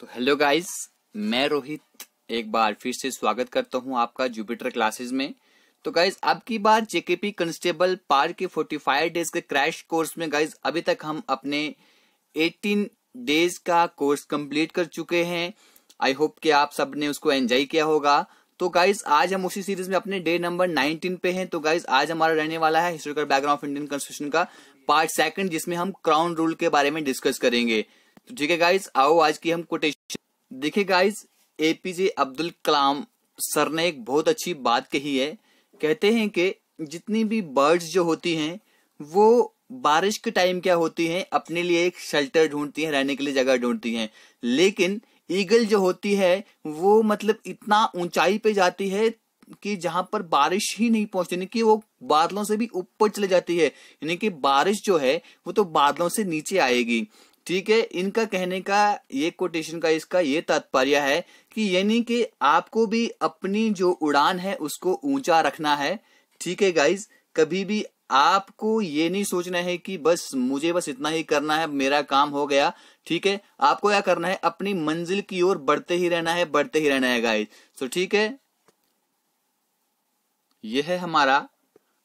तो hello guys मैं रोहित एक बार फिर से स्वागत करता हूं आपका जुपिटर क्लासेस में तो गाइज अब की बार जेकेपी कांस्टेबल पार के 45 डेज के क्रैश कोर्स में गाइज अभी तक हम अपने 18 डेज का कोर्स कंप्लीट कर चुके हैं आई होप कि आप सब ने उसको एंजॉय किया होगा तो गाइज आज हम उसी सीरीज में अपने डे नंबर 19 पे हैं तो गाइज आज हमारा रहने वाला है historical background of Indian constitution का पार्ट सेकंड जिसमें हम क्राउन रूल के बारे में डिस्कस करेंगे तो ठीक है गाइज आओ आज की हम कोटेशन देखिए guys APJ Abdul Kalam sir ने एक बहुत अच्छी बात कही है कहते हैं कि जितनी भी बर्ड्स जो होती हैं वो बारिश के टाइम क्या होती हैं अपने लिए एक शेल्टर ढूंढती हैं रहने के लिए जगह ढूंढती हैं लेकिन ईगल जो होती है वो मतलब इतना ऊंचाई पे जाती है कि जहां पर बारिश ही नहीं पहुंचती यानी कि वो बादलों से भी ऊपर चले जाती है यानी कि बारिश जो है वो तो बादलों से नीचे आएगी ठीक है इनका कहने का ये कोटेशन का इसका ये तात्पर्य है कि यानी कि आपको भी अपनी जो उड़ान है उसको ऊंचा रखना है ठीक है गाइज कभी भी आपको ये नहीं सोचना है कि बस मुझे बस इतना ही करना है मेरा काम हो गया ठीक है आपको क्या करना है अपनी मंजिल की ओर बढ़ते ही रहना है बढ़ते ही रहना है गाइज तो ठीक है यह है हमारा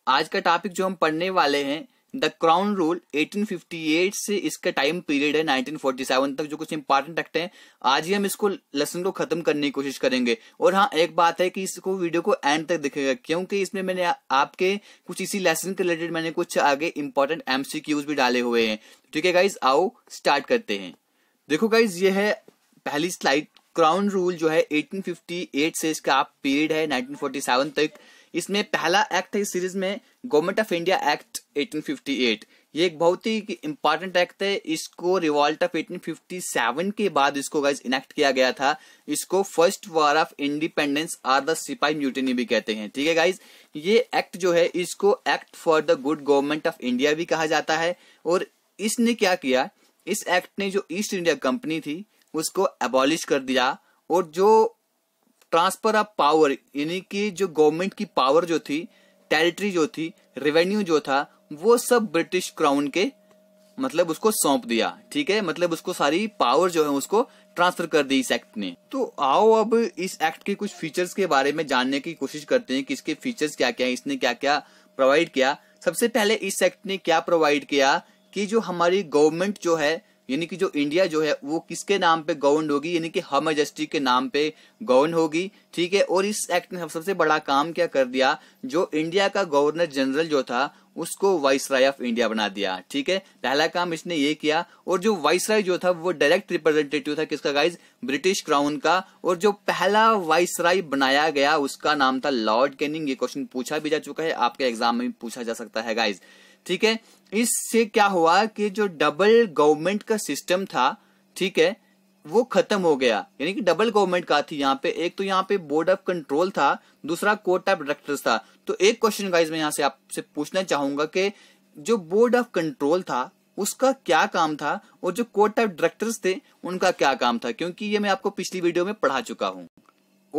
आज का टॉपिक जो हम पढ़ने वाले हैं द क्राउन रूल 1858 से इसका टाइम पीरियड है 1947 तक जो कुछ इंपॉर्टेंट एक्ट है आज ही हम इसको लेसन को खत्म करने की कोशिश करेंगे और हाँ एक बात है कि इसको वीडियो को एंड तक दिखेगा क्योंकि इसमें मैंने आपके कुछ इसी लेसन के रिलेटेड मैंने कुछ आगे इंपॉर्टेंट एमसीक्यूज भी डाले हुए हैं ठीक है गाइज आओ स्टार्ट करते हैं देखो गाइज ये है पहली स्लाइड क्राउन रूल जो है एटीन से इसका पीरियड है नाइनटीन तक इसमें पहला एक्ट है इस सीरीज में गवर्नमेंट ऑफ इंडिया एक्ट 1858 ये एक बहुत ही इंपॉर्टेंट एक्ट है इसको रिवॉल्ट ऑफ 1857 के बाद इसको गाइज इनेक्ट किया गया था इसको first war of independence or the सिपाही म्यूटनी भी कहते हैं ठीक है गाइज ये एक्ट जो है इसको act for the good government of India भी कहा जाता है और इसने क्या किया इस एक्ट ने जो ईस्ट इंडिया कंपनी थी उसको एबॉलिश कर दिया और जो ट्रांसफर ऑफ पावर यानी कि जो गवर्नमेंट की पावर जो थी टेरिटरी जो थी रेवेन्यू जो था वो सब ब्रिटिश क्राउन के मतलब उसको सौंप दिया ठीक है मतलब उसको सारी पावर जो है उसको ट्रांसफर कर दी इस एक्ट ने तो आओ अब इस एक्ट के कुछ फीचर्स के बारे में जानने की कोशिश करते हैं कि इसके फीचर्स क्या क्या है इसने क्या क्या प्रोवाइड किया सबसे पहले इस एक्ट ने क्या प्रोवाइड किया कि जो हमारी गवर्नमेंट जो है यानी कि जो इंडिया जो है वो किसके नाम पे गवर्न होगी यानी कि हम मजेस्टी के नाम पे गवर्न होगी ठीक है और इस एक्ट ने सबसे बड़ा काम क्या कर दिया जो इंडिया का गवर्नर जनरल जो था उसको वाइस राय ऑफ इंडिया बना दिया ठीक है पहला काम इसने ये किया और जो वाइस राय जो था वो डायरेक्ट रिप्रेजेंटेटिव था किसका गाइज ब्रिटिश क्राउन का और जो पहला वाइस राय बनाया गया उसका नाम था लॉर्ड कैनिंग ये क्वेश्चन पूछा भी जा चुका है आपके एग्जाम में भी पूछा जा सकता है गाइज ठीक है इससे क्या हुआ कि जो डबल गवर्नमेंट का सिस्टम था ठीक है वो खत्म हो गया यानी कि डबल गवर्नमेंट का थी यहाँ पे एक तो यहाँ पे बोर्ड ऑफ कंट्रोल था दूसरा कोर्ट ऑफ डायरेक्टर्स था तो एक क्वेश्चन गाइज मैं यहाँ से आपसे पूछना चाहूंगा कि जो बोर्ड ऑफ कंट्रोल था उसका क्या काम था और जो कोर्ट ऑफ डायरेक्टर्स थे उनका क्या काम था क्योंकि ये मैं आपको पिछली वीडियो में पढ़ा चुका हूँ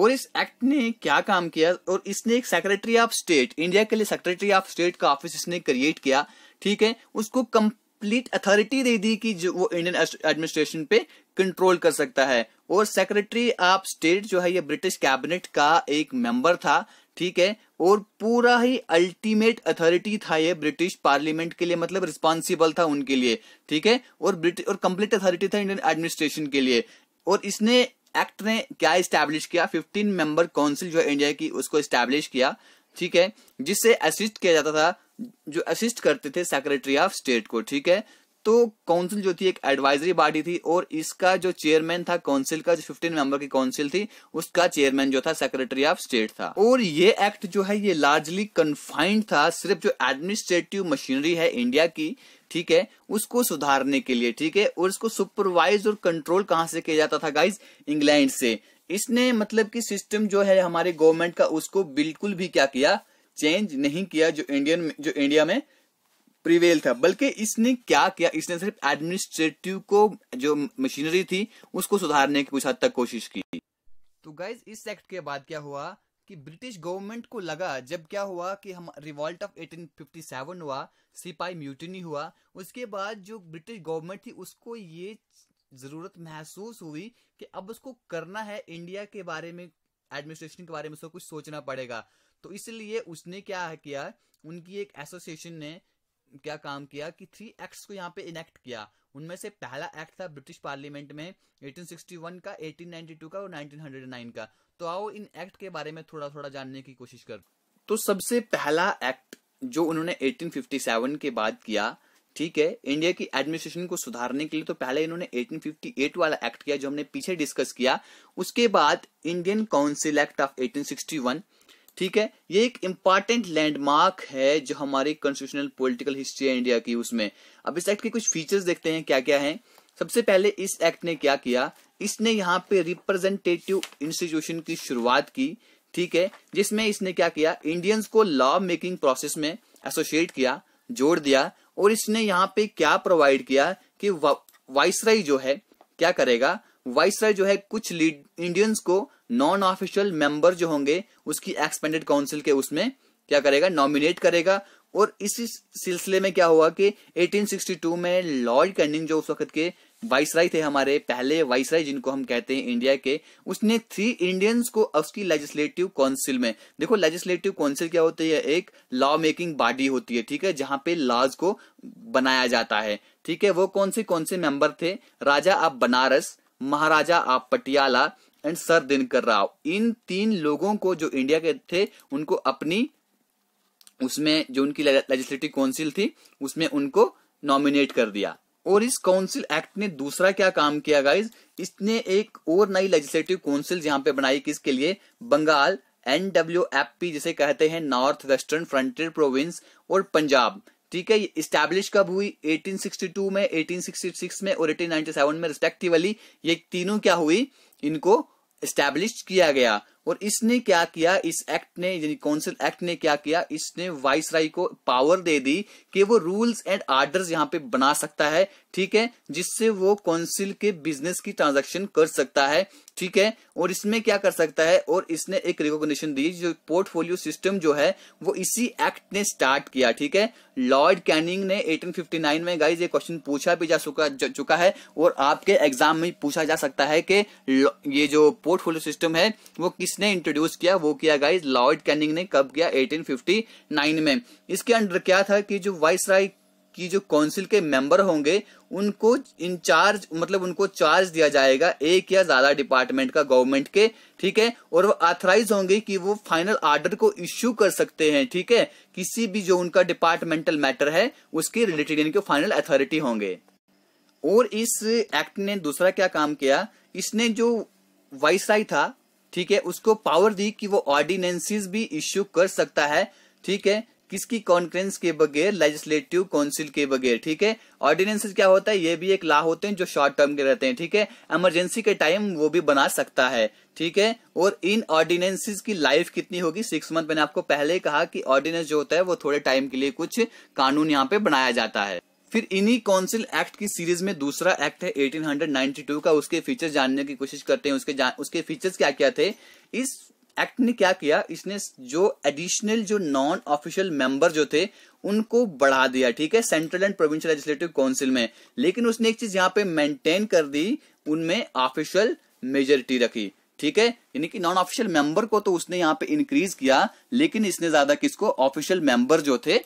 और इस एक्ट ने क्या काम किया और इसने एक सेक्रेटरी ऑफ स्टेट इंडिया के लिए सेक्रेटरी ऑफ स्टेट का ऑफिस इसने क्रिएट किया ठीक है उसको कंप्लीट अथॉरिटी दे दी कि जो वो इंडियन एडमिनिस्ट्रेशन पे कंट्रोल कर सकता है और सेक्रेटरी ऑफ स्टेट जो है ये ब्रिटिश कैबिनेट का एक मेंबर था ठीक है और पूरा ही अल्टीमेट अथॉरिटी था ये ब्रिटिश पार्लियामेंट के लिए मतलब रिस्पॉन्सिबल था उनके लिए ठीक है और ब्रिटिश और कंप्लीट अथॉरिटी था इंडियन एडमिनिस्ट्रेशन के लिए और इसने एक्ट ने क्या स्टैब्लिश किया 15 मेंबर काउंसिल जो है इंडिया की उसको स्टैब्लिश किया ठीक है जिससे असिस्ट किया जाता था जो असिस्ट करते थे सेक्रेटरी ऑफ स्टेट को ठीक है तो काउंसिल जो थी एक एडवाइजरी बॉडी थी और इसका जो चेयरमैन था काउंसिल का जो 15 मेंबर की काउंसिल थी उसका चेयरमैन जो था सेक्रेटरी ऑफ स्टेट था और ये एक्ट जो है ये लार्जली कन्फाइंड था सिर्फ जो एडमिनिस्ट्रेटिव मशीनरी है इंडिया की ठीक है उसको सुधारने के लिए ठीक है और इसको सुपरवाइज और कंट्रोल कहाँ से किया जाता था गाइज इंग्लैंड से इसने मतलब की सिस्टम जो है हमारे गवर्नमेंट का उसको बिल्कुल भी क्या किया चेंज नहीं किया जो इंडियन जो इंडिया में प्रिवेल था बल्कि इसने क्या किया इसने सिर्फ एडमिनिस्ट्रेटिव को जो मशीनरी थी उसको सुधारने की कुछ हद तक कोशिश की तो गाइज इस एक्ट के बाद क्या हुआ कि ब्रिटिश गवर्नमेंट को लगा जब क्या हुआ कि हम रिवॉल्ट ऑफ 1857 हुआ सिपाही म्यूटनी हुआ उसके बाद जो ब्रिटिश गवर्नमेंट थी उसको ये ज़रूरत महसूस हुई कि अब उसको करना है इंडिया के बारे में एडमिनिस्ट्रेशन के बारे में उसको कुछ सोचना पड़ेगा तो इसलिए उसने क्या किया उनकी एक एसोसिएशन ने क्या काम किया कि थ्री एक्ट्स को यहाँ पे इनेक्ट किया उनमें से पहला एक्ट था ब्रिटिश पार्लियामेंट में 1861 का 1892 का और 1909 का तो आओ इन एक्ट के बारे में थोड़ा थोड़ा जानने की कोशिश कर तो सबसे पहला एक्ट जो उन्होंने 1857 के बाद किया ठीक है इंडिया की एडमिनिस्ट्रेशन को सुधारने के लिए तो पहले इन्होंने 1858 वाला एक्ट किया जो हमने पीछे डिस्कस किया उसके बाद इंडियन काउंसिल एक्ट ऑफ 1861 ठीक है ये एक इंपॉर्टेंट लैंडमार्क है जो हमारी कॉन्स्टिट्यूशनल पॉलिटिकल हिस्ट्री है इंडिया की उसमें अब इस एक्ट के कुछ फीचर्स देखते हैं क्या क्या है सबसे पहले इस एक्ट ने क्या किया इसने यहाँ पे रिप्रेजेंटेटिव इंस्टीट्यूशन की शुरुआत की ठीक है जिसमें इसने क्या किया इंडियंस को लॉ मेकिंग प्रोसेस में एसोसिएट किया जोड़ दिया और इसने यहाँ पे क्या प्रोवाइड किया कि वाइसराय जो है क्या करेगा वाइसराय जो है कुछ इंडियंस को नॉन ऑफिशियल मेंबर जो होंगे उसकी एक्सपेंडेड काउंसिल के उसमें क्या करेगा नॉमिनेट करेगा और इसी सिलसिले में क्या हुआ कि 1862 में लॉर्ड कैनिंग जो उस वक्त के वाइसराय थे हमारे पहले वाइसराय जिनको हम कहते हैं इंडिया के उसने थ्री इंडियंस को उसकी लेजिस्लेटिव काउंसिल में देखो लेजिस्लेटिव काउंसिल क्या होती है एक लॉ मेकिंग बॉडी होती है ठीक है जहां पे लॉज को बनाया जाता है ठीक है वो कौन से कौन से मेंबर थे राजा आप बनारस महाराजा आप पटियाला एंड सर दिनकर राव इन तीन लोगों को जो इंडिया के थे उनको अपनी उसमें जो उनकी लेजिस्लेटिव काउंसिल थी उसमें उनको नॉमिनेट कर दिया और इस काउंसिल एक्ट ने दूसरा क्या काम किया गाइज इसने एक और नई लेजिस्लेटिव काउंसिल यहां पे बनाई किसके लिए बंगाल एनडब्ल्यू जिसे कहते हैं नॉर्थ वेस्टर्न फ्रंटियर प्रोविंस और पंजाब ठीक है इस्टेब्लिश कब हुई 1862 में 1866 में और 1897 में रिस्पेक्टिवली ये तीनों क्या हुई इनको स्टैब्लिश किया गया और इसने क्या किया इस एक्ट ने यानी काउंसिल एक्ट ने क्या किया इसने वाइस राय को पावर दे दी कि वो रूल्स एंड आर्डर्स यहाँ पे बना सकता है ठीक है जिससे वो काउंसिल के बिजनेस की ट्रांजैक्शन कर सकता है ठीक है और इसमें क्या कर सकता है और इसने एक रिकॉग्निशन दी जो पोर्टफोलियो सिस्टम जो है वो इसी एक्ट ने स्टार्ट किया ठीक है लॉर्ड कैनिंग ने 1859 में गाइज ये क्वेश्चन पूछा भी जा चुका चुका है और आपके एग्जाम में पूछा जा सकता है कि ये जो पोर्टफोलियो सिस्टम है वो किसने इंट्रोड्यूस किया वो किया गाइज लॉर्ड कैनिंग ने कब किया एटीन में इसके अंडर क्या था कि जो वाइस राय कि जो काउंसिल के मेंबर होंगे उनको इंचार्ज मतलब उनको चार्ज दिया जाएगा एक या ज्यादा डिपार्टमेंट का गवर्नमेंट के ठीक है और वो ऑथराइज होंगे कि वो फाइनल आर्डर को इश्यू कर सकते हैं ठीक है किसी भी जो उनका डिपार्टमेंटल मैटर है उसके रिलेटेड इनके फाइनल अथॉरिटी होंगे और इस एक्ट ने दूसरा क्या काम किया इसने जो वाइसराय था ठीक है उसको पावर दी कि वो ऑर्डिनेंसेस भी इश्यू कर सकता है ठीक है किसकी कॉन्फ्रेंस के बगैर लेजिस्लेटिव काउंसिल के बगैर ठीक है ऑर्डिनेंस क्या होता है ये भी एक लॉ होते हैं जो शॉर्ट टर्म के रहते हैं ठीक है इमरजेंसी के टाइम वो भी बना सकता है ठीक है और इन ऑर्डिनेंस की लाइफ कितनी होगी सिक्स मंथ मैंने आपको पहले कहा कि ऑर्डिनेंस जो होता है वो थोड़े टाइम के लिए कुछ कानून यहाँ पे बनाया जाता है फिर इन्हीं काउंसिल एक्ट की सीरीज में दूसरा एक्ट है 1892 का उसके फीचर्स जानने की कोशिश करते हैं उसके उसके फीचर्स क्या क्या थे इस एक्ट ने क्या किया इसने जो एडिशनल जो नॉन ऑफिशियल मेंबर जो थे उनको बढ़ा दिया ठीक है central and provincial legislative council में लेकिन उसने एक चीज यहाँ पे मेंटेन कर दी उनमें ऑफिशियल मेजोरिटी रखी ठीक है यानी कि नॉन ऑफिशियल मेंबर को तो उसने यहाँ पे इंक्रीज किया लेकिन इसने ज्यादा किसको ऑफिशियल मेंबर जो थे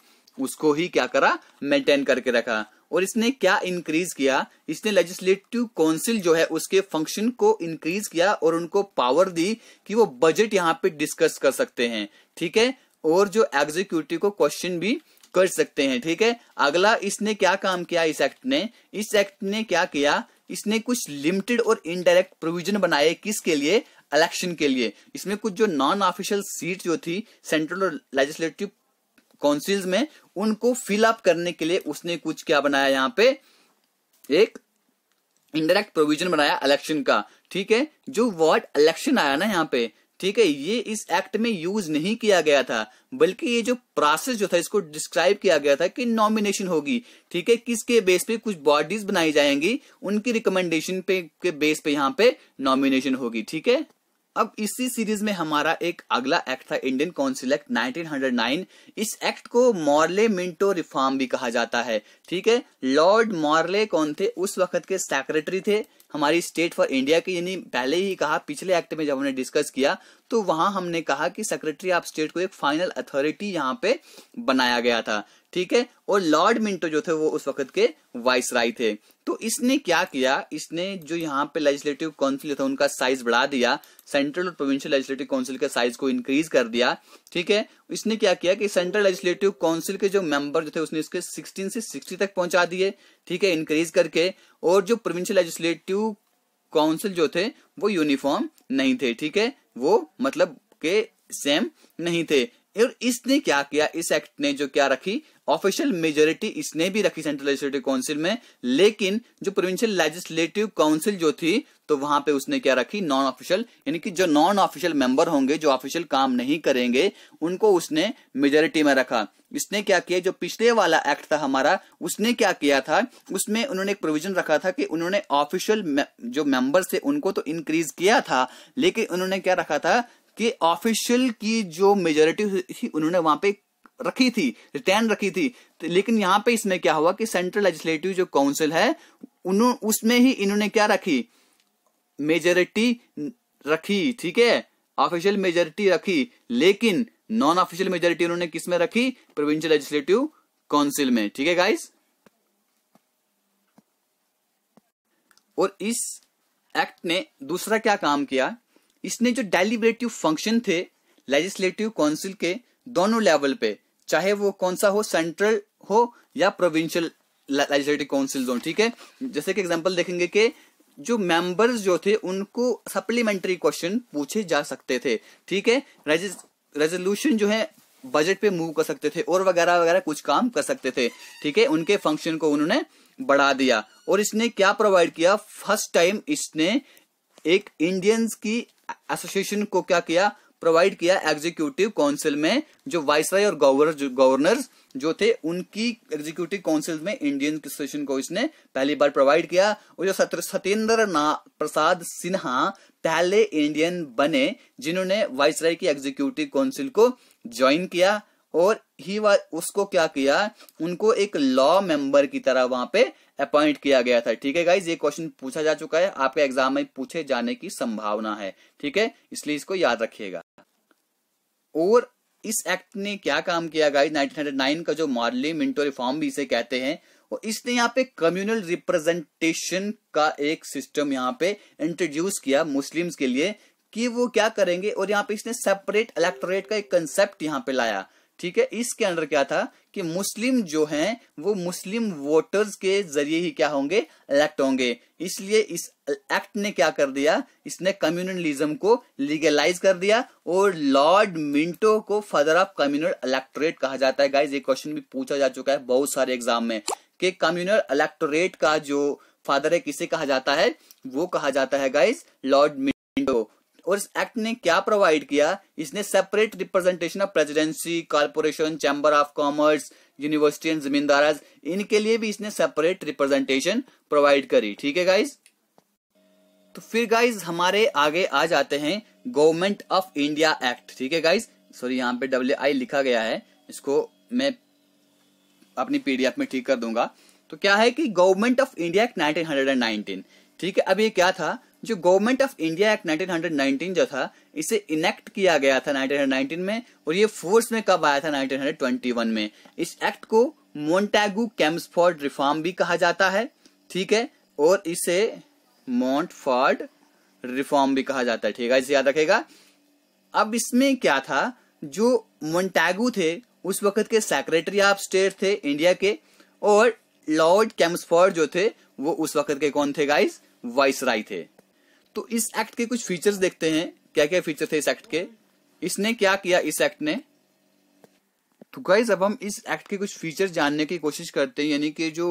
उसको ही क्या करा मेंटेन करके रखा और इसने क्या इंक्रीज किया इसने लेजिस्लेटिव काउंसिल जो है उसके फंक्शन को इंक्रीज किया और उनको पावर दी कि वो बजट यहाँ पे डिस्कस कर सकते हैं ठीक है और जो एग्जीक्यूटिव को क्वेश्चन भी कर सकते हैं ठीक है अगला इसने क्या काम किया इस एक्ट ने इस एक्ट ने क्या किया इसने कुछ लिमिटेड और इनडायरेक्ट प्रोविजन बनाए किसके लिए इलेक्शन के लिए इसमें कुछ जो नॉन ऑफिशियल सीट जो थी सेंट्रल और लेजिस्लेटिव काउंसिल्स में उनको फिलअप करने के लिए उसने कुछ क्या बनाया यहाँ पे एक इंडायरेक्ट प्रोविजन बनाया इलेक्शन का ठीक है जो वर्ड इलेक्शन आया ना यहाँ पे ठीक है ये इस एक्ट में यूज नहीं किया गया था बल्कि ये जो प्रोसेस जो था इसको डिस्क्राइब किया गया था कि नॉमिनेशन होगी ठीक है किसके बेस पे कुछ बॉडीज बनाई जाएंगी उनकी रिकमेंडेशन पे के बेस पे यहाँ पे नॉमिनेशन होगी ठीक है अब इसी सीरीज में हमारा एक अगला एक्ट था इंडियन काउंसिल एक्ट 1909 इस एक्ट को मॉर्ले मिंटो रिफॉर्म भी कहा जाता है ठीक है लॉर्ड मॉर्ले कौन थे उस वक्त के सेक्रेटरी थे हमारी स्टेट फॉर इंडिया के यानी पहले ही कहा पिछले एक्ट में जब हमने डिस्कस किया तो वहां हमने कहा कि सेक्रेटरी ऑफ स्टेट को एक फाइनल अथॉरिटी यहाँ पे बनाया गया था ठीक है और लॉर्ड मिंटो जो थे वो उस वक्त के वाइस राय थे तो इसने क्या किया इसने जो यहाँ पे लेजिस्लेटिव काउंसिल था उनका साइज बढ़ा दिया सेंट्रल और प्रोविंशियल लेजिस्लेटिव काउंसिल के साइज को इंक्रीज कर दिया ठीक है इसने क्या किया कि सेंट्रल लेजिस्लेटिव काउंसिल के जो मेंबर जो थे उसने इसके सिक्सटीन से सिक्सटी तक पहुंचा दिए ठीक है इंक्रीज करके और जो प्रोविंशियल लेजिस्लेटिव काउंसिल जो थे वो यूनिफॉर्म नहीं थे ठीक है वो मतलब के सेम नहीं थे और इसने क्या किया इस एक्ट ने जो क्या रखी ऑफिशियल मेजोरिटी इसने भी रखी सेंट्रल लेजिस्लेटिव काउंसिल में लेकिन जो प्रोविंशियल लेजिस्लेटिव काउंसिल जो थी तो वहां पे उसने क्या रखी नॉन ऑफिशियल यानी कि जो नॉन ऑफिशियल मेंबर होंगे जो ऑफिशियल काम नहीं करेंगे उनको उसने मेजोरिटी में रखा इसने क्या किया जो पिछले वाला एक्ट था हमारा उसने क्या किया था उसमें उन्होंने एक प्रोविजन रखा था कि उन्होंने ऑफिशियल जो मेंबर्स थे उनको तो इंक्रीज किया था लेकिन उन्होंने क्या रखा था कि ऑफिशियल की जो मेजोरिटी थी उन्होंने वहां पे रखी थी रिटर्न रखी थी तो लेकिन यहाँ पे इसमें क्या हुआ कि सेंट्रल लेजिस्लेटिव जो काउंसिल है उसमें ही इन्होंने क्या रखी मेजोरिटी रखी ठीक है ऑफिशियल मेजोरिटी रखी लेकिन नॉन ऑफिशियल मेजोरिटी उन्होंने किस में रखी प्रोविंशियल लेजिस्लेटिव काउंसिल में ठीक है गाइस और इस एक्ट ने दूसरा क्या काम किया इसने जो डेलीबरेटिव फंक्शन थे लेजिस्लेटिव काउंसिल के दोनों लेवल पे चाहे वो कौन सा हो सेंट्रल हो या प्रोविंशियल लेजिस्लेटिव काउंसिल जोन ठीक है जैसे कि एग्जांपल देखेंगे कि जो मेंबर्स जो थे उनको सप्लीमेंट्री क्वेश्चन पूछे जा सकते थे ठीक है रेजोल्यूशन जो है बजट पे मूव कर सकते थे और वगैरह वगैरह कुछ काम कर सकते थे ठीक है उनके फंक्शन को उन्होंने बढ़ा दिया और इसने क्या प्रोवाइड किया फर्स्ट टाइम इसने एक इंडियंस की एसोसिएशन को क्या किया प्रोवाइड किया एग्जीक्यूटिव काउंसिल में जो वाइसराय और गवर्नर गवर्नर जो थे उनकी एग्जीक्यूटिव काउंसिल में इंडियन एसोसिएशन को इसने पहली बार प्रोवाइड किया और जो सत्येंद्र प्रसाद सिन्हा पहले इंडियन बने जिन्होंने वाइसराय की एग्जीक्यूटिव काउंसिल को ज्वाइन किया और ही उसको क्या किया उनको एक लॉ मेंबर की तरह वहां पे अपॉइंट किया गया था ठीक है गाइज ये क्वेश्चन पूछा जा चुका है आपके एग्जाम में पूछे जाने की संभावना है ठीक है इसलिए इसको याद रखिएगा और इस एक्ट ने क्या काम किया गाइज 1909 का जो मॉडली मिंटो रिफॉर्म भी इसे कहते हैं और इसने यहाँ पे कम्युनल रिप्रेजेंटेशन का एक सिस्टम यहाँ पे इंट्रोड्यूस किया मुस्लिम्स के लिए कि वो क्या करेंगे और यहाँ पे इसने सेपरेट इलेक्टोरेट का एक कंसेप्ट यहाँ पे लाया ठीक है इसके अंडर क्या था कि मुस्लिम जो हैं वो मुस्लिम वोटर्स के जरिए ही क्या होंगे इलेक्ट होंगे इसलिए इस एक्ट ने क्या कर दिया इसने कम्युनलिज्म को लीगलाइज कर दिया और लॉर्ड मिंटो को फादर ऑफ कम्युनल इलेक्टोरेट कहा जाता है गाइज ये क्वेश्चन भी पूछा जा चुका है बहुत सारे एग्जाम में कि कम्युनल इलेक्टोरेट का जो फादर है किसे कहा जाता है वो कहा जाता है गाइज लॉर्ड मिंटो और इस एक्ट ने क्या प्रोवाइड किया इसने separate representation of presidency corporation chamber of commerce university and zamindar इनके लिए भी इसने सेपरेट रिप्रेजेंटेशन प्रोवाइड करी ठीक है गाइज तो फिर गाइज हमारे आगे आ जाते हैं गवर्नमेंट ऑफ इंडिया एक्ट ठीक है गाइज सॉरी यहाँ पे डब्ल्यू आई लिखा गया है इसको मैं अपनी पीडीएफ में ठीक कर दूंगा तो क्या है कि गवर्नमेंट ऑफ इंडिया एक्ट 1919 ठीक है अब ये क्या था जो गवर्नमेंट ऑफ इंडिया एक्ट 1919 जो था इसे इनेक्ट किया गया था 1919 में और ये फोर्स में कब आया था 1921 में इस एक्ट को मोन्टैगू कैम्सफोर्ड रिफॉर्म भी कहा जाता है ठीक है और इसे मॉन्टफॉर्ड रिफॉर्म भी कहा जाता है ठीक है इसे याद रखेगा अब इसमें क्या था जो मोन्टैगू थे उस वक्त के सेक्रेटरी ऑफ स्टेट थे इंडिया के और लॉर्ड कैम्सफोर्ड जो थे वो उस वक्त के कौन थे गाइस वाइसराय थे तो इस एक्ट के कुछ फीचर्स देखते हैं क्या क्या फीचर थे इस एक्ट के इसने क्या किया इस एक्ट ने तो गाइज अब हम इस एक्ट के कुछ फीचर्स जानने की कोशिश करते हैं यानी कि जो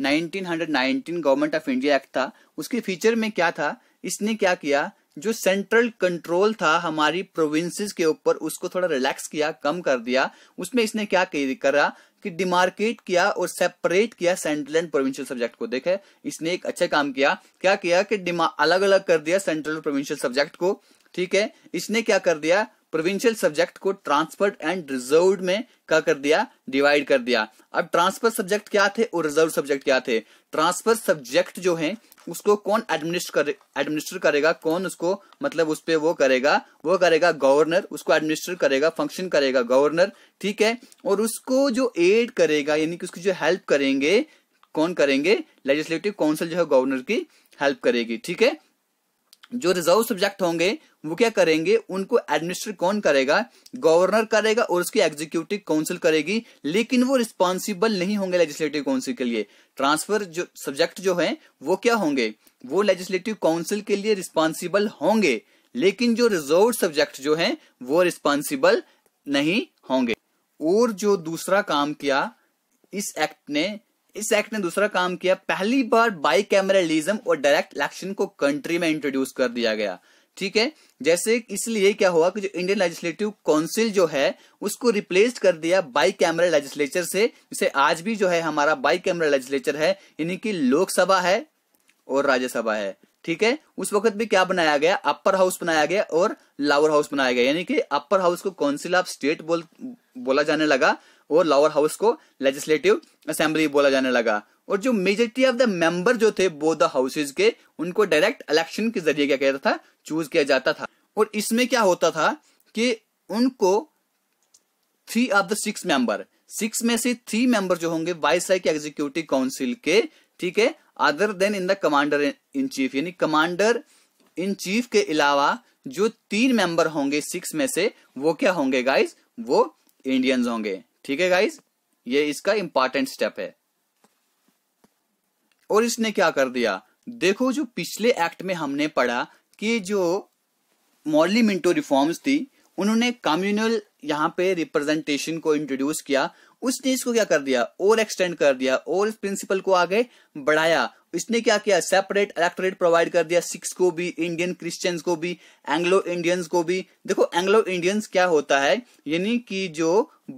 1919 गवर्नमेंट ऑफ इंडिया एक्ट था उसके फीचर में क्या था इसने क्या किया जो सेंट्रल कंट्रोल था हमारी प्रोविंसेस के ऊपर उसको थोड़ा रिलैक्स किया कम कर दिया उसमें इसने क्या करा कि डिमार्केट किया और सेपरेट किया सेंट्रल एंड प्रोविंशियल सब्जेक्ट को देखे इसने एक अच्छा काम किया क्या किया कि अलग अलग कर दिया सेंट्रल प्रोविंशियल सब्जेक्ट को ठीक है इसने क्या कर दिया प्रोविंशियल सब्जेक्ट को ट्रांसफर्ड एंड रिजर्व में क्या कर दिया डिवाइड कर दिया अब ट्रांसफर सब्जेक्ट क्या थे और रिजर्व सब्जेक्ट क्या थे ट्रांसफर सब्जेक्ट जो है उसको कौन एडमिनिस्टर करे एडमिनिस्टर करेगा कौन उसको मतलब उस पर वो करेगा वो करेगा गवर्नर उसको एडमिनिस्टर करेगा फंक्शन करेगा गवर्नर ठीक है और उसको जो एड करेगा यानी कि उसकी जो हेल्प करेंगे कौन करेंगे लेजिस्लेटिव काउंसिल जो है गवर्नर की हेल्प करेगी ठीक है जो रिजर्व सब्जेक्ट होंगे वो क्या करेंगे उनको एडमिनिस्टर कौन करेगा गवर्नर करेगा और उसकी एग्जीक्यूटिव काउंसिल करेगी लेकिन वो रिस्पॉन्सिबल नहीं होंगे लेजिस्लेटिव काउंसिल के लिए ट्रांसफर जो सब्जेक्ट जो है वो क्या होंगे वो लेजिस्लेटिव काउंसिल के लिए रिस्पॉन्सिबल होंगे लेकिन जो रिजर्व सब्जेक्ट जो है वो रिस्पॉन्सिबल नहीं होंगे और जो दूसरा काम किया इस एक्ट ने इस एक्ट ने दूसरा काम किया पहली बार बाई कैमरलिज्म और डायरेक्ट इलेक्शन को कंट्री में इंट्रोड्यूस कर दिया गया ठीक है जैसे इसलिए क्या हुआ कि जो इंडियन लेजिस्लेटिव काउंसिल जो है उसको रिप्लेस कर दिया बाई कैमरा लेजिस्लेचर से जिसे आज भी जो है हमारा बाई कैमरा लेजिस्लेचर है यानी कि लोकसभा है और राज्यसभा है ठीक है उस वक्त भी क्या बनाया गया अपर हाउस बनाया गया और लोअर हाउस बनाया गया यानी कि अपर हाउस को काउंसिल ऑफ स्टेट बोल बोला जाने लगा और लोअर हाउस को लेजिस्लेटिव असेंबली बोला जाने लगा और जो मेजोरिटी ऑफ द मेंबर जो थे बोथ द हाउसेज के उनको डायरेक्ट इलेक्शन के जरिए क्या कहता था चूज किया जाता था और इसमें क्या होता था कि उनको three of the six member six में से थ्री मेंबर जो होंगे वाइस राय के एग्जीक्यूटिव काउंसिल के ठीक है other than in the commander in chief यानी कमांडर इन चीफ के अलावा जो तीन मेंबर होंगे सिक्स में से वो क्या होंगे गाइस वो इंडियंस होंगे ठीक है गाइज ये इसका इंपॉर्टेंट स्टेप है और इसने क्या कर दिया देखो जो पिछले एक्ट में हमने पढ़ा कि जो मॉडली मिंटो रिफॉर्म्स थी उन्होंने कम्युनल यहां पे रिप्रेजेंटेशन को इंट्रोड्यूस किया उसने इसको क्या कर दिया और एक्सटेंड कर दिया और इस प्रिंसिपल को आगे बढ़ाया इसने क्या किया सेपरेट इलेक्टोरेट प्रोवाइड कर दिया सिक्स को भी इंडियन क्रिश्चियंस को भी एंग्लो इंडियंस को भी देखो एंग्लो इंडियंस क्या होता है यानी कि जो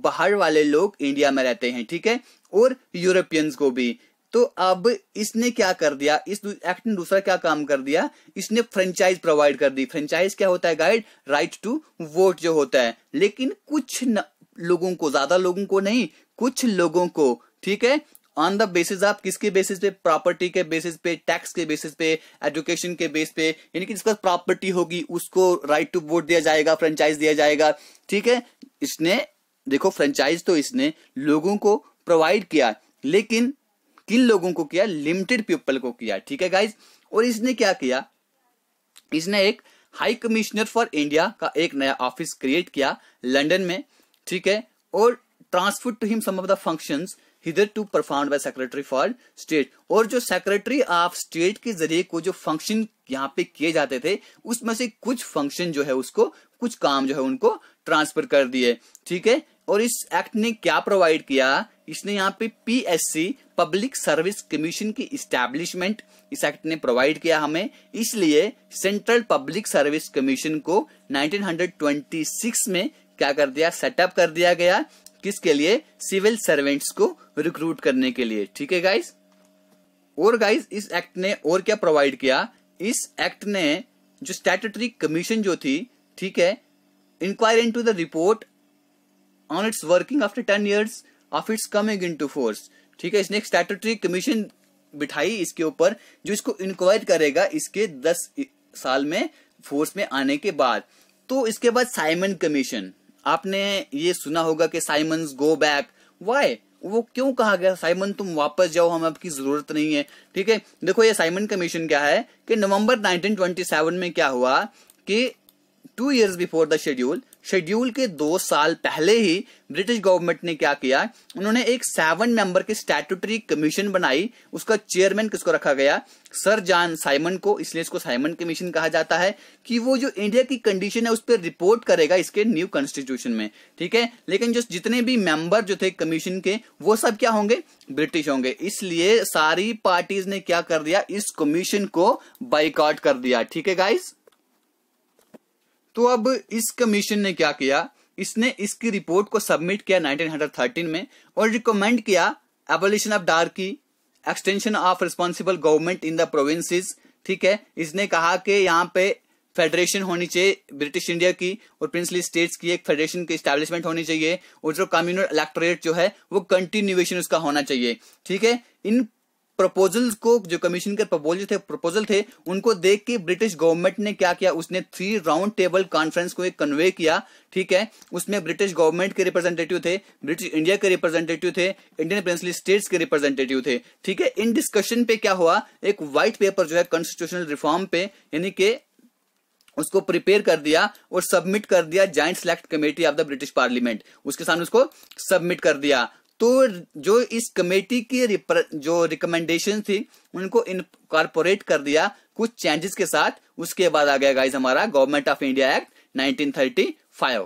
बाहर वाले लोग इंडिया में रहते हैं ठीक है और यूरोपियंस को भी तो अब इसने क्या कर दिया इस एक्ट ने दूसरा क्या काम कर दिया इसने फ्रेंचाइज प्रोवाइड कर दी फ्रेंचाइज क्या होता है गाइड राइट टू वोट जो होता है लेकिन कुछ न, लोगों को ज्यादा लोगों को नहीं कुछ लोगों को ठीक है ऑन द बेसिस आप किसके बेसिस पे प्रॉपर्टी के बेसिस पे टैक्स के बेसिस पे एजुकेशन के बेस पे यानी कि जिसका प्रॉपर्टी होगी उसको राइट टू वोट दिया जाएगा फ्रेंचाइज दिया जाएगा ठीक है इसने देखो फ्रेंचाइज तो इसने लोगों को प्रोवाइड किया लेकिन किन लोगों को किया लिमिटेड पीपल को किया ठीक है गाइज और इसने क्या किया इसने एक हाई कमिश्नर फॉर इंडिया का एक नया ऑफिस क्रिएट किया लंदन में ठीक है और transfer to him some of the functions hitherto perform by secretary for state और जो सेक्रेटरी ऑफ स्टेट के जरिए को जो फंक्शन यहाँ पे किए जाते थे उसमें से कुछ फंक्शन जो है उसको कुछ काम जो है उनको ट्रांसफर कर दिए ठीक है और इस एक्ट ने क्या प्रोवाइड किया इसने यहाँ पे पीएससी पब्लिक सर्विस कमीशन की इस्टेब्लिशमेंट इस एक्ट ने प्रोवाइड किया हमें इसलिए सेंट्रल पब्लिक सर्विस कमीशन को 1926 में क्या कर दिया सेटअप कर दिया गया किसके लिए सिविल सर्वेंट्स को रिक्रूट करने के लिए ठीक है गाइस और गाइस इस एक्ट ने और क्या प्रोवाइड किया इस एक्ट ने जो स्टेटरी कमीशन जो थी ठीक है inquiry into the report on its working after ten years of its coming into force ठीक है इसने एक कमीशन बिठाई इसके ऊपर जो इसको इंक्वायर करेगा इसके दस साल में फोर्स में आने के बाद तो इसके बाद साइमन कमीशन आपने ये सुना होगा कि साइमन गो बैक वाई वो क्यों कहा गया साइमन तुम वापस जाओ हमें आपकी जरूरत नहीं है ठीक है देखो ये साइमन कमीशन क्या है कि नवंबर 1927 में क्या हुआ कि two years before the schedule schedule के दो साल पहले ही ब्रिटिश गवर्नमेंट ने क्या किया उन्होंने एक सेवन मेंबर की स्टैट्यूटरी कमीशन बनाई उसका चेयरमैन किसको रखा गया सर जॉन साइमन को इसलिए इसको साइमन कमीशन कहा जाता है कि वो जो इंडिया की कंडीशन है उस पर रिपोर्ट करेगा इसके न्यू कॉन्स्टिट्यूशन में ठीक है लेकिन जो जितने भी मेंबर जो थे कमीशन के वो सब क्या होंगे ब्रिटिश होंगे इसलिए सारी पार्टीज ने क्या कर दिया इस कमीशन को बाइकआउट कर दिया ठीक है गाइस तो अब इस कमीशन ने क्या किया इसने इसकी रिपोर्ट को सबमिट किया 1913 में और रिकमेंड किया abolition of dyarchy extension of responsible government in the provinces ठीक है इसने कहा कि यहाँ पे फेडरेशन होनी चाहिए ब्रिटिश इंडिया की और प्रिंसली स्टेट्स की एक फेडरेशन की स्टैब्लिशमेंट होनी चाहिए और जो कम्युनल इलेक्टोरेट जो है वो कंटिन्यूएशन उसका होना चाहिए ठीक है इन प्रपोजल्स को जो कमीशन के प्रपोजल थे प्रपोजल थे उनको देख के ब्रिटिश गवर्नमेंट ने क्या किया उसने थ्री राउंड टेबल कॉन्फ्रेंस को एक कन्वे किया ठीक है उसमें ब्रिटिश गवर्नमेंट के रिप्रेजेंटेटिव थे ब्रिटिश इंडिया के रिप्रेजेंटेटिव थे इंडियन प्रिंसली स्टेट्स के रिप्रेजेंटेटिव थे ठीक है इन डिस्कशन पे क्या हुआ एक व्हाइट पेपर जो है कॉन्स्टिट्यूशनल रिफॉर्म पे यानी के उसको प्रिपेयर कर दिया और सबमिट कर दिया joint select committee of the British parliament उसके सामने उसको सबमिट कर दिया तो जो इस कमेटी की जो रिकमेंडेशन थी उनको इनकॉर्पोरेट कर दिया कुछ चेंजेस के साथ उसके बाद आ गया गाइज हमारा government of India act 1935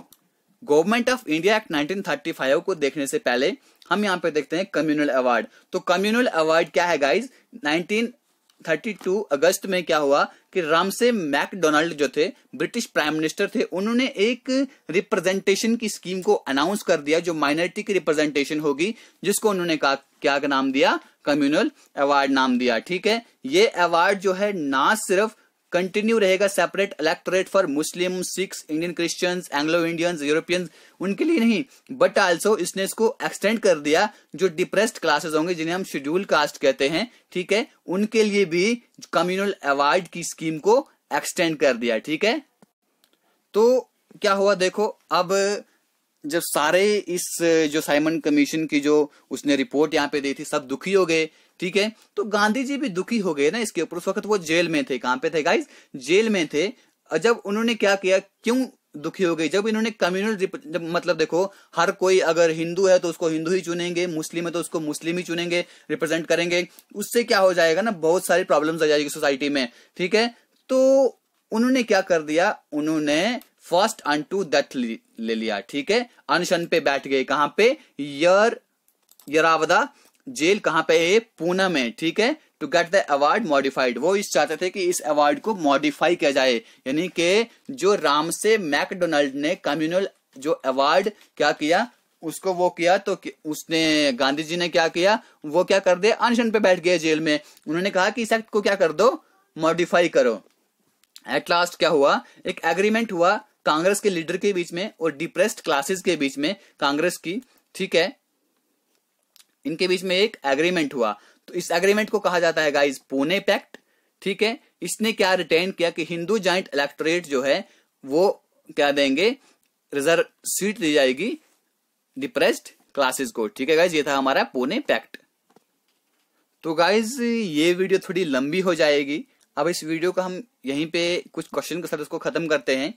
government of India act 1935 को देखने से पहले हम यहाँ पे देखते हैं कम्युनल अवार्ड तो कम्युनल अवार्ड क्या है गाइज 1932 अगस्त में क्या हुआ कि रामसे मैकडोनाल्ड जो थे ब्रिटिश प्राइम मिनिस्टर थे उन्होंने एक रिप्रेजेंटेशन की स्कीम को अनाउंस कर दिया जो माइनॉरिटी की रिप्रेजेंटेशन होगी जिसको उन्होंने कहा क्या नाम दिया कम्युनल अवार्ड नाम दिया ठीक है ये अवार्ड जो है ना सिर्फ कंटिन्यू रहेगा separate electorate for Muslim Sikhs Indian Christian Anglo Indians Europeans उनके लिए नहीं बट आल्सो इसने इसको एक्सटेंड कर दिया जो डिप्रेस्ड क्लासेस होंगे जिन्हें हम शेड्यूल कास्ट कहते हैं ठीक है उनके लिए भी कम्युनल अवार्ड की स्कीम को एक्सटेंड कर दिया ठीक है तो क्या हुआ देखो अब जब सारे इस जो साइमन कमीशन की जो उसने रिपोर्ट यहाँ पे दी थी सब दुखी हो गए ठीक है तो गांधी जी भी दुखी हो गए ना इसके ऊपर उस वक्त वो जेल में थे कहां पे थे गाइस जेल में थे जब उन्होंने क्या किया क्यों दुखी हो गई जब इन्होंने कम्युनल जब मतलब देखो हर कोई अगर हिंदू है तो उसको हिंदू ही चुनेंगे मुस्लिम है तो उसको मुस्लिम ही चुनेंगे रिप्रेजेंट करेंगे उससे क्या हो जाएगा ना बहुत सारी प्रॉब्लम्स आ जाएगी सोसाइटी में ठीक है तो उन्होंने क्या कर दिया उन्होंने फर्स्ट अन टू डेथ ले लिया ठीक है अनशन पे बैठ गए कहां पे यर यरावदा जेल कहां पे है पूना में ठीक है to get the award modified वो इस चाहते थे कि इस अवार्ड को मॉडिफाई किया जाए यानी कि जो राम से मैकडोनाल्ड ने कम्युनल जो अवार्ड क्या किया उसको वो किया तो उसने गांधी जी ने क्या किया वो क्या कर दिया अनशन पे बैठ गए जेल में उन्होंने कहा कि इस एक्ट को क्या कर दो मॉडिफाई करो एट लास्ट क्या हुआ एक एग्रीमेंट हुआ कांग्रेस के लीडर के बीच में और डिप्रेस्ड क्लासेस के बीच में कांग्रेस की ठीक है इनके बीच में एक एग्रीमेंट हुआ तो इस एग्रीमेंट को कहा जाता है गाइस पुणे पैक्ट ठीक है इसने क्या रिटेन किया कि हिंदू ज्वाइंट इलेक्टोरेट जो है वो क्या देंगे रिजर्व सीट दी जाएगी डिप्रेस्ड क्लासेस को ठीक है गाइज ये था हमारा पुणे पैक्ट तो गाइज ये वीडियो थोड़ी लंबी हो जाएगी अब इस वीडियो का हम यहीं पे कुछ क्वेश्चन के साथ उसको खत्म करते हैं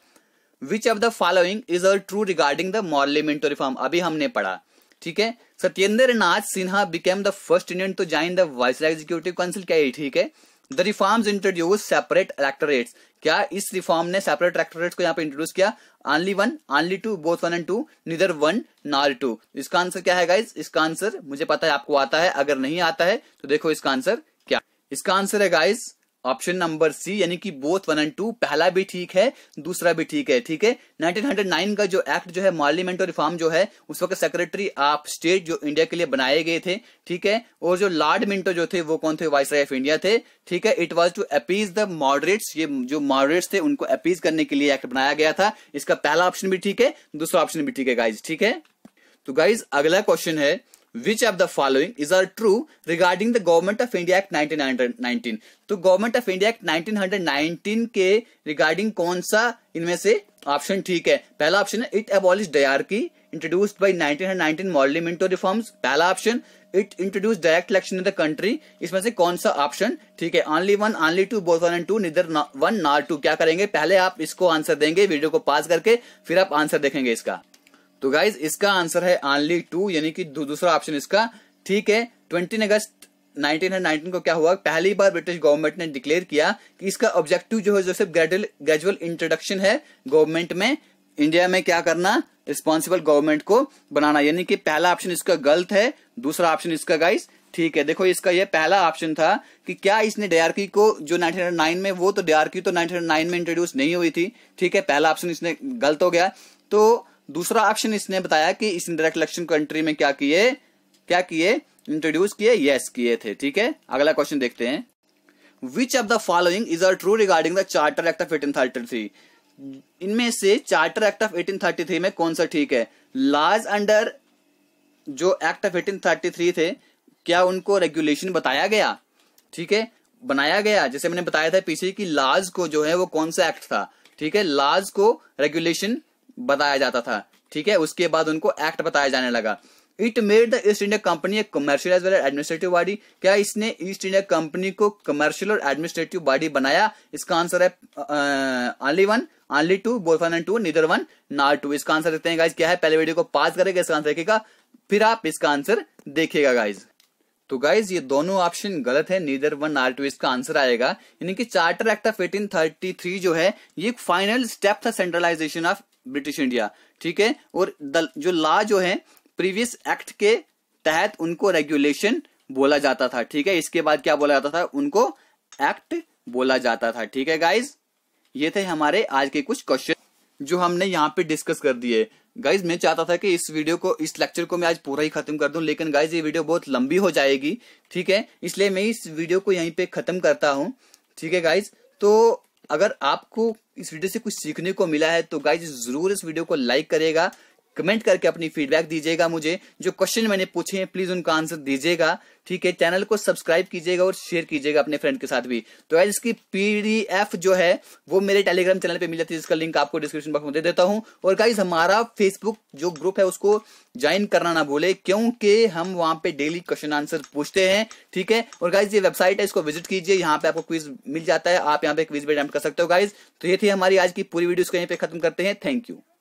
which of the following is a true regarding the Morley Minto reform अभी हमने पढ़ा ठीक है Satyendra Nath Sinha became the first Indian to join the vice executive council क्या ये ठीक है the reforms introduce separate electorate क्या इस रिफॉर्म ने सेपरेट इलेक्टोरेट को यहाँ पे इंट्रोड्यूस किया only one only two both one and two neither one nor two इसका आंसर क्या है गाइज इसका आंसर मुझे पता है आपको आता है अगर नहीं आता है तो देखो इसका आंसर क्या इसका आंसर है गाइज ऑप्शन नंबर सी यानी कि बोथ वन एंड टू पहला भी ठीक है दूसरा भी ठीक है ठीक है 1909 का जो एक्ट जो है मार्लियामेंट और रिफॉर्म जो है उस वक्त सेक्रेटरी ऑफ स्टेट जो इंडिया के लिए बनाए गए थे ठीक है और जो लॉर्ड मिंटो जो थे वो कौन थे वाइस ऑफ इंडिया थे ठीक है it was to appease the moderates ये जो मॉडरेट्स थे उनको अपीज करने के लिए एक्ट बनाया गया था इसका पहला ऑप्शन भी ठीक है दूसरा ऑप्शन भी ठीक है गाइज ठीक है तो गाइज अगला क्वेश्चन है which of the following is are true regarding the government of India act nineteen तो government of India act nineteen के रिगार्डिंग कौन सा इनमें से ऑप्शन ठीक है पहला ऑप्शन है इट अबॉलिश की इंट्रोड्यूस्ड हंड 1919 मॉडलीमेंटो रिफॉर्म्स पहला option it introduce direct election in the country इसमें से कौन सा ऑप्शन ठीक है only one only two both one and two neither one not two क्या करेंगे पहले आप इसको आंसर देंगे वीडियो को पास करके फिर आप आंसर देखेंगे इसका तो गाइज इसका आंसर है ऑनली टू यानी कि दूसरा ऑप्शन इसका ठीक है ट्वेंटी अगस्त 1919 को क्या हुआ पहली बार ब्रिटिश गवर्नमेंट ने डिक्लेयर किया कि इसका ऑब्जेक्टिव जो है जो सिर्फ ग्रेजुअल इंट्रोडक्शन है गवर्नमेंट में इंडिया में क्या करना रिस्पॉन्सिबल गवर्नमेंट को बनाना यानी कि पहला ऑप्शन इसका गलत है दूसरा ऑप्शन इसका गाइस ठीक है देखो इसका ये पहला ऑप्शन था कि क्या इसने डीआरकी को जो 1909 में वो तो डीआरकी तो 1909 में इंट्रोड्यूस नहीं हुई थी ठीक है पहला ऑप्शन इसने गलत हो गया तो दूसरा ऑप्शन इसने बताया कि इस इंडायरेक्ट इलेक्शन कंट्री में क्या किए क्या किए इंट्रोड्यूस किए यस किए थे ठीक है अगला क्वेश्चन देखते हैं which of the following is are true regarding the charter act of eighteen thirty three इनमें से charter act of eighteen thirty three में कौन सा ठीक है लाज अंडर जो act of eighteen thirty three थे क्या उनको रेगुलेशन बताया गया ठीक है बनाया गया जैसे मैंने बताया था पीछे की लाज को जो है वो कौन सा एक्ट था ठीक है लाज को रेगुलेशन बताया जाता था ठीक है उसके बाद उनको एक्ट बताया जाने लगा it made the East India company commercial as well administrative body क्या इसने ईस्ट इंडिया कंपनी को कमर्शियल और एडमिनिस्ट्रेटिव बॉडी बनाया इसका आंसर है only one only two both one and two neither one not two इसका आंसर देखते हैं गाइज क्या है पहले वीडियो को पास करेगा इसका आंसर देखेगा फिर आप इसका आंसर देखेगा गाइज तो गाइज ये दोनों ऑप्शन गलत है नीदर वन नार टू इसका आंसर आएगा यानी कि charter act of eighteen thirty three जो है ये फाइनल स्टेप था सेंट्रलाइजेशन ऑफ ब्रिटिश इंडिया ठीक है और द, जो लॉ जो है प्रीवियस एक्ट के तहत उनको रेगुलेशन बोला जाता था ठीक है इसके बाद क्या बोला जाता था उनको एक्ट बोला जाता था ठीक है गाइज ये थे हमारे आज के कुछ क्वेश्चन जो हमने यहाँ पे डिस्कस कर दिए गाइज मैं चाहता था कि इस वीडियो को इस लेक्चर को मैं आज पूरा ही खत्म कर दूं लेकिन गाइज ये वीडियो बहुत लंबी हो जाएगी ठीक है इसलिए मैं इस वीडियो को यहीं पे खत्म करता हूँ ठीक है गाइज तो अगर आपको इस वीडियो से कुछ सीखने को मिला है तो गाइज जरूर इस वीडियो को लाइक करेगा कमेंट करके अपनी फीडबैक दीजिएगा मुझे जो क्वेश्चन मैंने पूछे हैं प्लीज उनका आंसर दीजिएगा ठीक है चैनल को सब्सक्राइब कीजिएगा और शेयर कीजिएगा अपने फ्रेंड के साथ भी तो आज इसकी पीडीएफ जो है वो मेरे टेलीग्राम चैनल पे मिल जाती है जिसका लिंक आपको डिस्क्रिप्शन बॉक्स में दे देता हूं और गाइज हमारा फेसबुक जो ग्रुप है उसको ज्वाइन करना ना भूले क्योंकि हम वहां पे डेली क्वेश्चन आंसर पूछते हैं ठीक है और गाइज ये वेबसाइट है इसको विजिट कीजिए यहाँ पे आपको क्विज मिल जाता है आप यहाँ पे क्विज भी अटेम्प्ट कर सकते हो गाइज तो ये थी हमारी आज की पूरी वीडियो को यहीं पे खत्म करते हैं थैंक यू